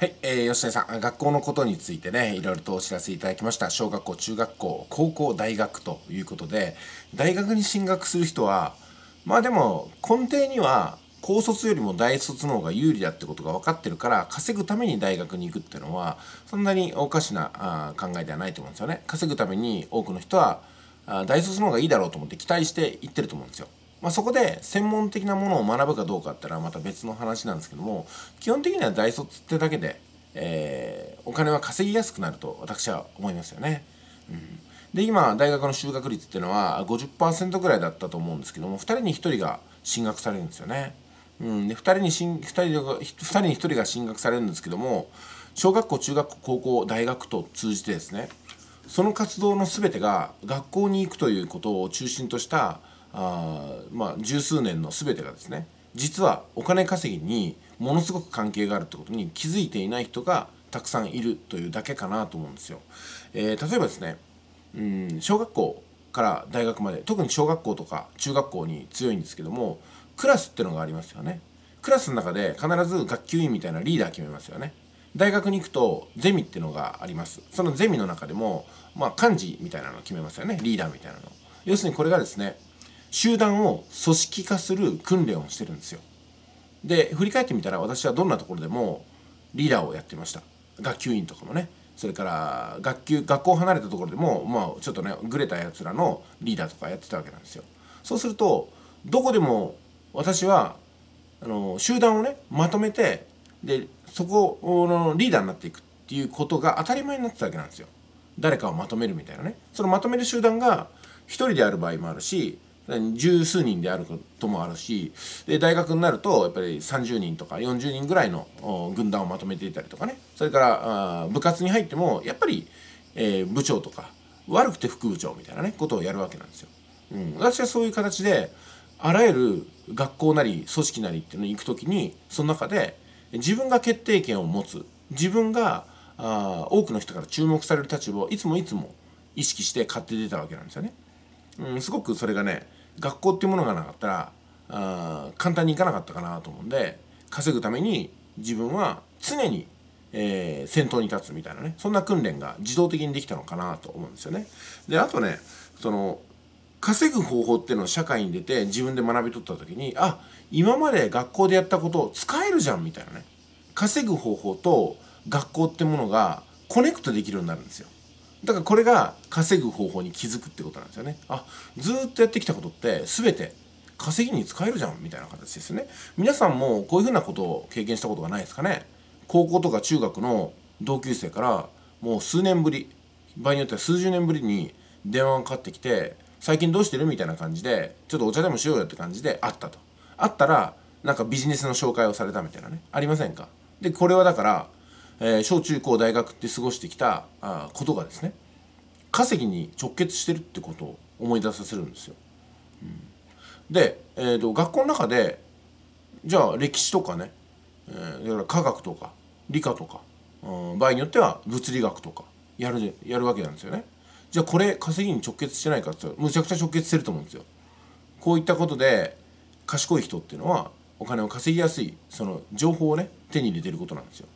はい、えー、吉田さん、学校のことについてね、いろいろとお知らせいただきました。小学校、中学校、高校、大学ということで、大学に進学する人は、まあでも、根底には、高卒よりも大卒の方が有利だってことが分かってるから稼ぐために大学に行くっていうのはそんなにおかしなあ考えではないと思うんですよね稼ぐために多くの人はあ大卒の方がいいだろうと思って期待して行ってると思うんですよまあ、そこで専門的なものを学ぶかどうかってのはまた別の話なんですけども基本的には大卒ってだけで、えー、お金は稼ぎやすくなると私は思いますよね。うんで今大学の修学率っていうのは50%ぐらいだったと思うんですけども2人に1人が進学されるんですよね。うん、で2人にし 2, 人2人に1人が進学されるんですけども小学校中学校高校大学と通じてですねその活動の全てが学校に行くということを中心としたあまあ十数年の全てがですね実はお金稼ぎにものすごく関係があるってことに気づいていない人がたくさんいるというだけかなと思うんですよ。えー、例えばですね、うん、小学校から大学まで特に小学校とか中学校に強いんですけどもクラスってのがありますよね。クラスの中で必ず学級委員みたいなリーダー決めますよね。大学に行くとゼミってのがあります。そのゼミの中でも、まあ、幹事みたいなのを決めますよね。リーダーみたいなの。要するにこれがですね、集団を組織化する訓練をしてるんですよ。で振り返ってみたら私はどんなところでもリーダーをやってました学級委員とかもねそれから学級学校離れたところでも、まあ、ちょっとねグレたやつらのリーダーとかやってたわけなんですよ。そうするとどこでも私はあの集団をねまとめてでそこのリーダーになっていくっていうことが当たり前になってたわけなんですよ。誰かをまとめるみたいなねそのまとめる集団が一人である場合もあるし十数人であることもあるしで大学になるとやっぱり30人とか40人ぐらいの軍団をまとめていたりとかねそれから部活に入ってもやっぱり、えー、部長とか悪くて副部長みたいなねことをやるわけなんですよ。うん、私はそういう形であらゆる学校なり組織なりっていうのに行く時にその中で自分が決定権を持つ自分があ多くの人から注目される立場をいつもいつも意識して買って出たわけなんですよね。うん、すごくそれがね学校っていうものがなかったらあ簡単にいかなかったかなと思うんで稼ぐために自分は常に、えー、先頭に立つみたいなねそんな訓練が自動的にできたのかなと思うんですよね。であとねその稼ぐ方法っていうのを社会に出て自分で学び取った時にあ今まで学校でやったことを使えるじゃんみたいなね稼ぐ方法と学校ってものがコネクトできるようになるんですよ。だからこれが稼ぐ方法に気づくってことなんですよね。あ、ずっとやってきたことって全て稼ぎに使えるじゃんみたいな形ですね。皆さんもこういうふうなことを経験したことがないですかね。高校とか中学の同級生からもう数年ぶり、場合によっては数十年ぶりに電話がかかってきて、最近どうしてるみたいな感じで、ちょっとお茶でもしようよって感じで会ったと。会ったら、なんかビジネスの紹介をされたみたいなね。ありませんかで、これはだから、え小中高大学って過ごしてきたあことがですね稼ぎに直結してるってことを思い出させるんですよ。うん、で、えーと、学校の中でじゃあ歴史とかね、えー、だから科学とか理科とか、うん、場合によっては物理学とかやるやるわけなんですよね。じゃあこれ稼ぎに直結してないかってむちゃくちゃ直結してると思うんですよ。こういったことで賢い人っていうのはお金を稼ぎやすいその情報をね手に入れてることなんですよ。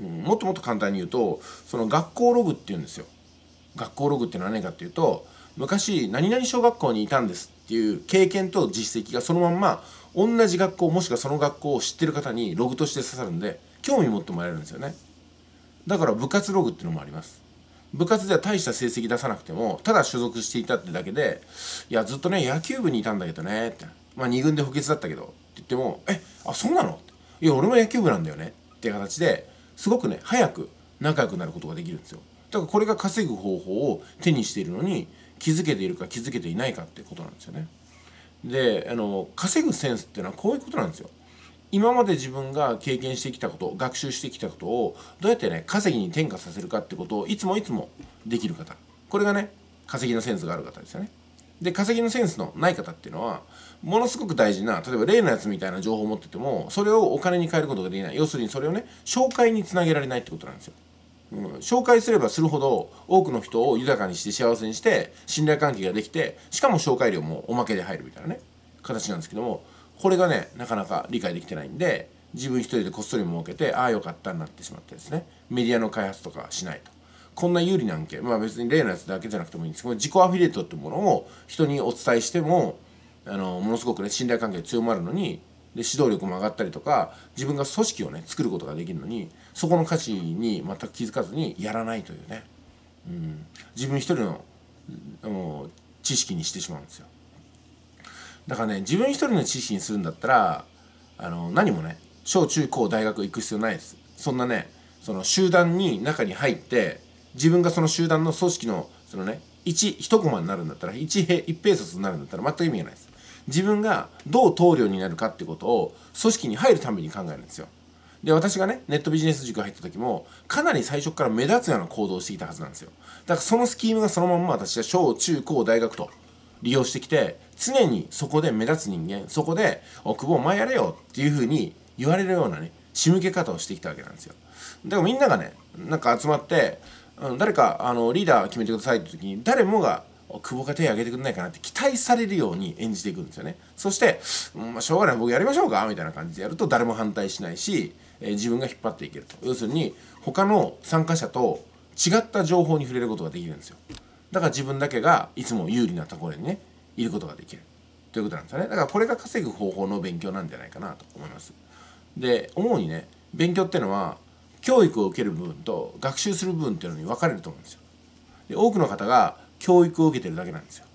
うん、もっともっと簡単に言うとその学校ログっていうんですよ学校ログっていうのは何かっていうと昔何々小学校にいたんですっていう経験と実績がそのまんま同じ学校もしくはその学校を知ってる方にログとして刺さるんで興味持ってもらえるんですよねだから部活ログっていうのもあります部活では大した成績出さなくてもただ所属していたってだけでいやずっとね野球部にいたんだけどねってまあ2軍で補欠だったけどって言ってもえあそうなのいや俺も野球部なんだよねっていう形ですごくね早く仲良くなることができるんですよだからこれが稼ぐ方法を手にしているのに気づけているか気づけていないかってことなんですよねであの稼ぐセンスっていうのはこういうことなんですよ今まで自分が経験してきたこと学習してきたことをどうやってね稼ぎに転化させるかってことをいつもいつもできる方これがね稼ぎのセンスがある方ですよねで稼ぎのセンスのない方っていうのはものすごく大事な例えば例のやつみたいな情報を持っててもそれをお金に変えることができない要するにそれをね紹介につなげられないってことなんですよ。うん、紹介すればするほど多くの人を豊かにして幸せにして信頼関係ができてしかも紹介料もおまけで入るみたいなね形なんですけどもこれがねなかなか理解できてないんで自分一人でこっそり儲けてああよかったになってしまってですねメディアの開発とかしないとこんな有利な案件、まあ、別に例のやつだけじゃなくてもいいんですけど自己アフィリエイトってものを人にお伝えしてもあのものすごくね信頼関係が強まるのにで指導力も上がったりとか自分が組織をね作ることができるのにそこの価値に全く気づかずにやらないというね、うん、自分一人のの知識にしてしまうんですよだからね自分一人の知識にするんだったらあの何もね小中高大学行く必要ないですそんなねその集団に中に入って自分がその集団の組織のそのね1一コマになるんだったら1平1ペースになるんだったら全く意味がないです自分がどう棟梁になるかってことを組織に入るために考えるんですよで私がねネットビジネス塾入った時もかなり最初から目立つような行動をしてきたはずなんですよだからそのスキームがそのまんま私は小中高大学と利用してきて常にそこで目立つ人間そこで「お、久保お前やれよ」っていうふうに言われるようなね仕向け方をしてきたわけなんですよだからみんながねなんか集まってうん、誰かあのリーダー決めてくださいって時に誰もが久保が手を挙げてくんないかなって期待されるように演じていくんですよねそして、まあ、しょうがない僕やりましょうかみたいな感じでやると誰も反対しないし、えー、自分が引っ張っていけると要するに他の参加者と違った情報に触れることができるんですよだから自分だけがいつも有利なところにねいることができるということなんですよねだからこれが稼ぐ方法の勉強なんじゃないかなと思いますで思うにね勉強ってのは教育を受ける部分と学習する部分っていうのに分かれると思うんですよ。で多くの方が教育を受けてるだけなんですよ。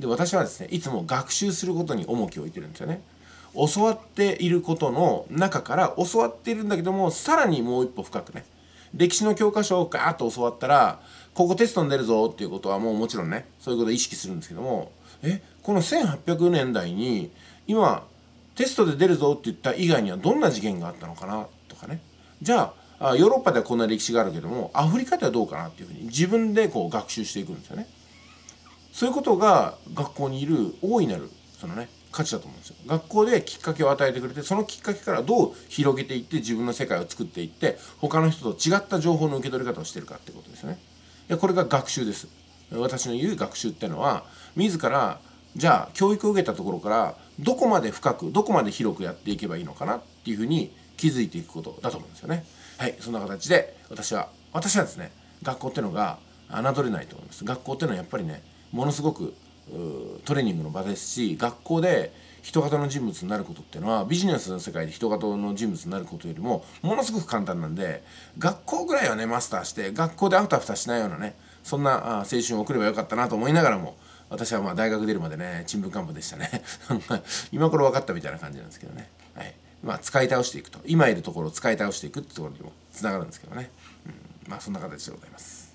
で私はですねいつも学習することに重きを置いてるんですよね。教わっていることの中から教わっているんだけどもさらにもう一歩深くね歴史の教科書をガーッと教わったらここテストに出るぞっていうことはもうもちろんねそういうことを意識するんですけどもえこの1800年代に今テストで出るぞって言った以外にはどんな事件があったのかなとかねじゃああヨーロッパではこんな歴史があるけどもアフリカではどうかなっていうふうに自分でこう学習していくんですよね。そういうことが学校にいる大いなるそのね価値だと思うんですよ。学校できっかけを与えてくれてそのきっかけからどう広げていって自分の世界を作っていって他の人と違った情報の受け取り方をしてるかってことですよね。いやこれが学習です。私の言う学習ってのは自らじゃあ教育を受けたところからどこまで深くどこまで広くやっていけばいいのかなっていうふうに気づいていくことだと思うんですよね。はい、そんな形で私は、私はですね、学校ってのが侮れないと思います。学校ってのはやっぱりね、ものすごくトレーニングの場ですし、学校で人型の人物になることっていうのはビジネスの世界で人型の人物になることよりもものすごく簡単なんで学校ぐらいはねマスターして学校でアフタフタしないようなねそんな青春を送ればよかったなと思いながらも私はまあ大学出るまでねちんぷんかでしたね 今頃分かったみたいな感じなんですけどねはい。まあ、使い倒していくと今いるところを使い倒していくってところにもつながるんですけどね、うん、まあそんな形でございます。